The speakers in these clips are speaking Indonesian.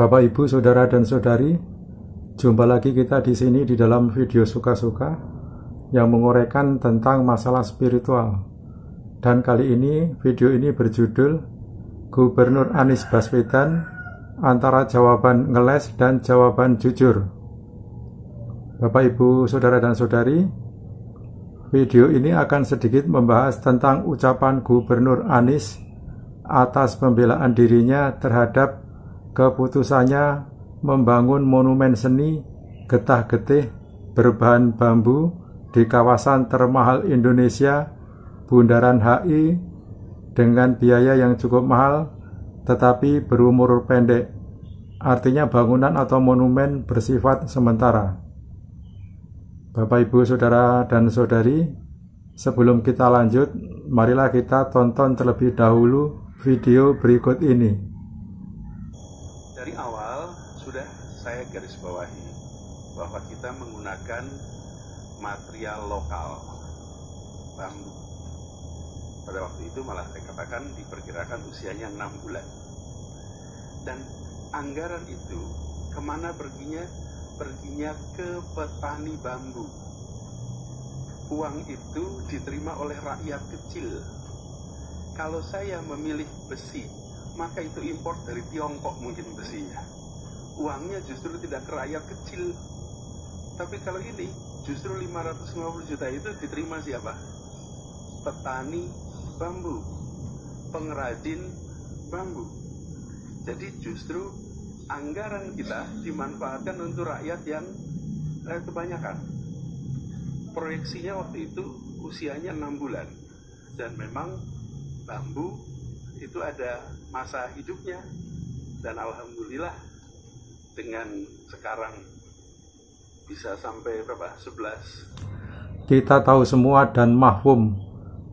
Bapak, Ibu, Saudara, dan Saudari, jumpa lagi kita di sini di dalam video suka-suka yang menguraikan tentang masalah spiritual. Dan kali ini video ini berjudul Gubernur Anies Baswedan antara jawaban ngeles dan jawaban jujur. Bapak, Ibu, Saudara, dan Saudari, video ini akan sedikit membahas tentang ucapan Gubernur Anies atas pembelaan dirinya terhadap Keputusannya membangun monumen seni getah-getih berbahan bambu di kawasan termahal Indonesia, Bundaran HI, dengan biaya yang cukup mahal tetapi berumur pendek. Artinya bangunan atau monumen bersifat sementara. Bapak Ibu, Saudara dan Saudari, sebelum kita lanjut, marilah kita tonton terlebih dahulu video berikut ini. garis bawahi bahwa kita menggunakan material lokal bambu. Pada waktu itu malah saya katakan diperkirakan usianya enam bulan. Dan anggaran itu kemana perginya? Perginya ke petani bambu. Uang itu diterima oleh rakyat kecil. Kalau saya memilih besi, maka itu impor dari Tiongkok mungkin besinya uangnya justru tidak ke rakyat kecil. Tapi kalau ini justru 550 juta itu diterima siapa? Petani bambu, pengrajin bambu. Jadi justru anggaran kita dimanfaatkan untuk rakyat yang rakyat eh, kebanyakan. Proyeksinya waktu itu usianya 6 bulan dan memang bambu itu ada masa hidupnya dan alhamdulillah dengan sekarang bisa sampai berapa? 11. Kita tahu semua dan mahfum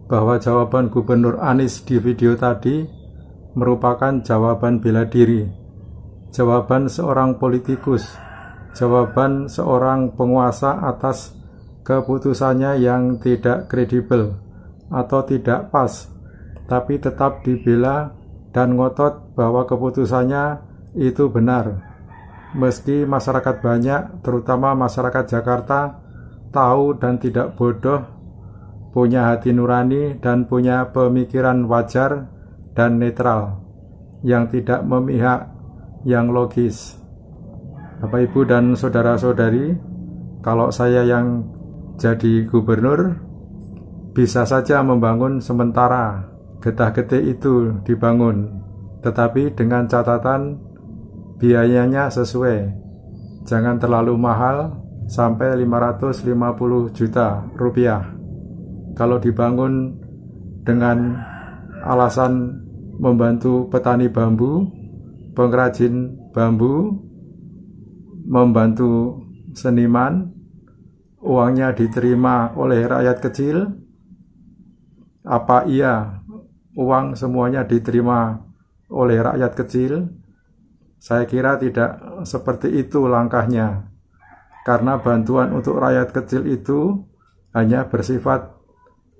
bahwa jawaban Gubernur Anies di video tadi merupakan jawaban bela diri. Jawaban seorang politikus, jawaban seorang penguasa atas keputusannya yang tidak kredibel atau tidak pas, tapi tetap dibela dan ngotot bahwa keputusannya itu benar. Meski masyarakat banyak, terutama masyarakat Jakarta, tahu dan tidak bodoh, punya hati nurani dan punya pemikiran wajar dan netral, yang tidak memihak, yang logis. Bapak Ibu dan saudara-saudari, kalau saya yang jadi gubernur, bisa saja membangun sementara getah-getih itu dibangun, tetapi dengan catatan biayanya sesuai. Jangan terlalu mahal sampai 550 juta rupiah. Kalau dibangun dengan alasan membantu petani bambu, pengrajin bambu, membantu seniman, uangnya diterima oleh rakyat kecil, apa iya uang semuanya diterima oleh rakyat kecil? Saya kira tidak seperti itu langkahnya, karena bantuan untuk rakyat kecil itu hanya bersifat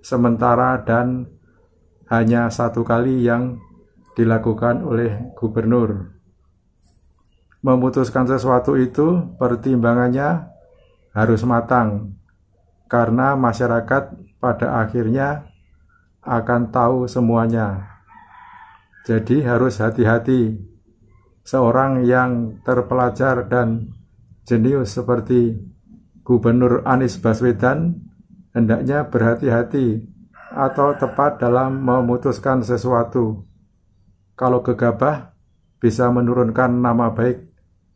sementara dan hanya satu kali yang dilakukan oleh gubernur. Memutuskan sesuatu itu pertimbangannya harus matang, karena masyarakat pada akhirnya akan tahu semuanya. Jadi, harus hati-hati seorang yang terpelajar dan jenius seperti Gubernur Anies Baswedan hendaknya berhati-hati atau tepat dalam memutuskan sesuatu. Kalau gegabah, bisa menurunkan nama baik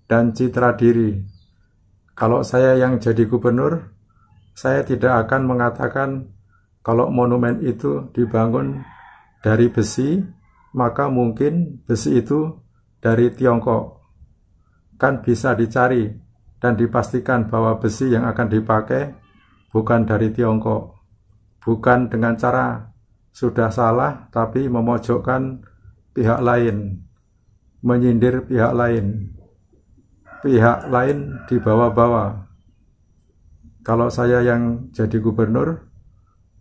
dan citra diri. Kalau saya yang jadi gubernur, saya tidak akan mengatakan kalau monumen itu dibangun dari besi, maka mungkin besi itu dari Tiongkok. Kan bisa dicari dan dipastikan bahwa besi yang akan dipakai bukan dari Tiongkok. Bukan dengan cara sudah salah tapi memojokkan pihak lain, menyindir pihak lain. Pihak lain dibawa-bawa. Kalau saya yang jadi gubernur,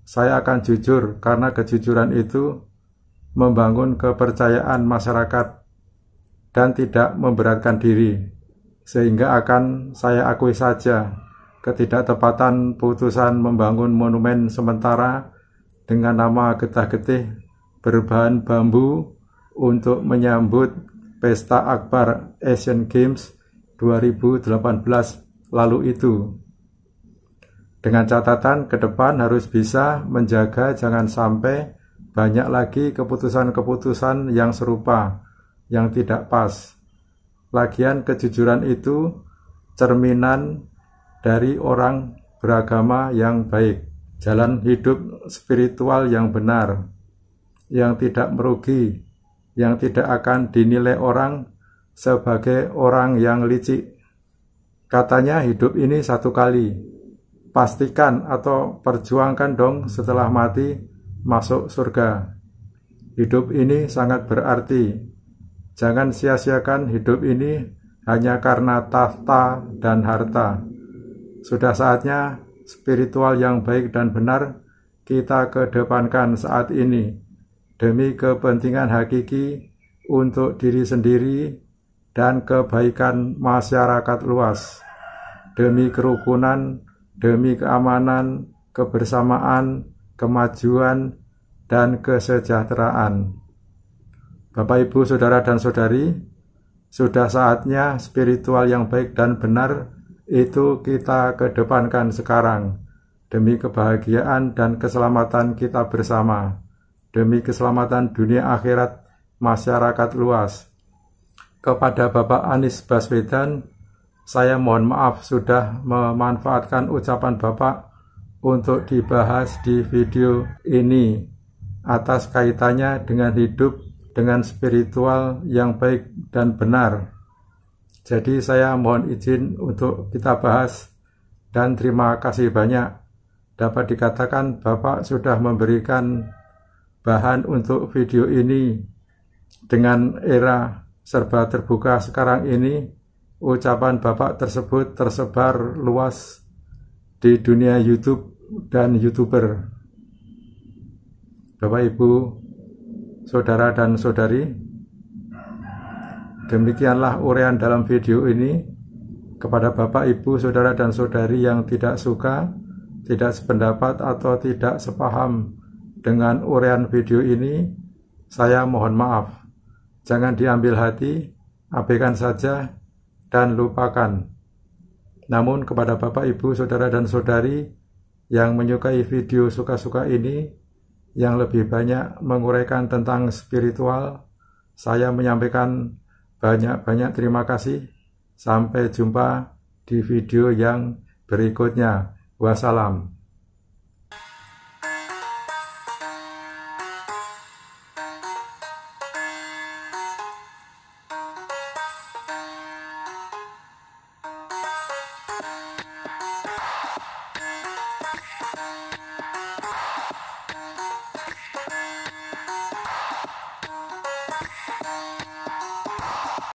saya akan jujur karena kejujuran itu membangun kepercayaan masyarakat dan tidak memberatkan diri, sehingga akan saya akui saja ketidaktepatan putusan membangun monumen sementara dengan nama getah-getih berbahan bambu untuk menyambut pesta akbar Asian Games 2018 lalu itu. Dengan catatan ke depan harus bisa menjaga jangan sampai banyak lagi keputusan-keputusan yang serupa yang tidak pas. Lagian kejujuran itu cerminan dari orang beragama yang baik, jalan hidup spiritual yang benar, yang tidak merugi, yang tidak akan dinilai orang sebagai orang yang licik. Katanya hidup ini satu kali. Pastikan atau perjuangkan dong setelah mati masuk surga. Hidup ini sangat berarti Jangan sia-siakan hidup ini hanya karena tahta dan harta. Sudah saatnya spiritual yang baik dan benar kita kedepankan saat ini demi kepentingan hakiki untuk diri sendiri dan kebaikan masyarakat luas. Demi kerukunan, demi keamanan, kebersamaan, kemajuan, dan kesejahteraan. Bapak, Ibu, Saudara, dan Saudari, sudah saatnya spiritual yang baik dan benar itu kita kedepankan sekarang demi kebahagiaan dan keselamatan kita bersama, demi keselamatan dunia akhirat masyarakat luas. Kepada Bapak Anies Baswedan, saya mohon maaf sudah memanfaatkan ucapan Bapak untuk dibahas di video ini atas kaitannya dengan hidup dengan spiritual yang baik dan benar. Jadi saya mohon izin untuk kita bahas dan terima kasih banyak. Dapat dikatakan Bapak sudah memberikan bahan untuk video ini dengan era serba terbuka sekarang ini ucapan Bapak tersebut tersebar luas di dunia YouTube dan YouTuber. Bapak Ibu saudara dan saudari, demikianlah urean dalam video ini kepada Bapak, Ibu, saudara dan saudari yang tidak suka, tidak sependapat atau tidak sepaham dengan urean video ini, saya mohon maaf. Jangan diambil hati, abaikan saja, dan lupakan. Namun kepada Bapak, Ibu, Saudara, dan Saudari yang menyukai video suka-suka ini, yang lebih banyak menguraikan tentang spiritual. Saya menyampaikan banyak-banyak terima kasih. Sampai jumpa di video yang berikutnya. Wassalam.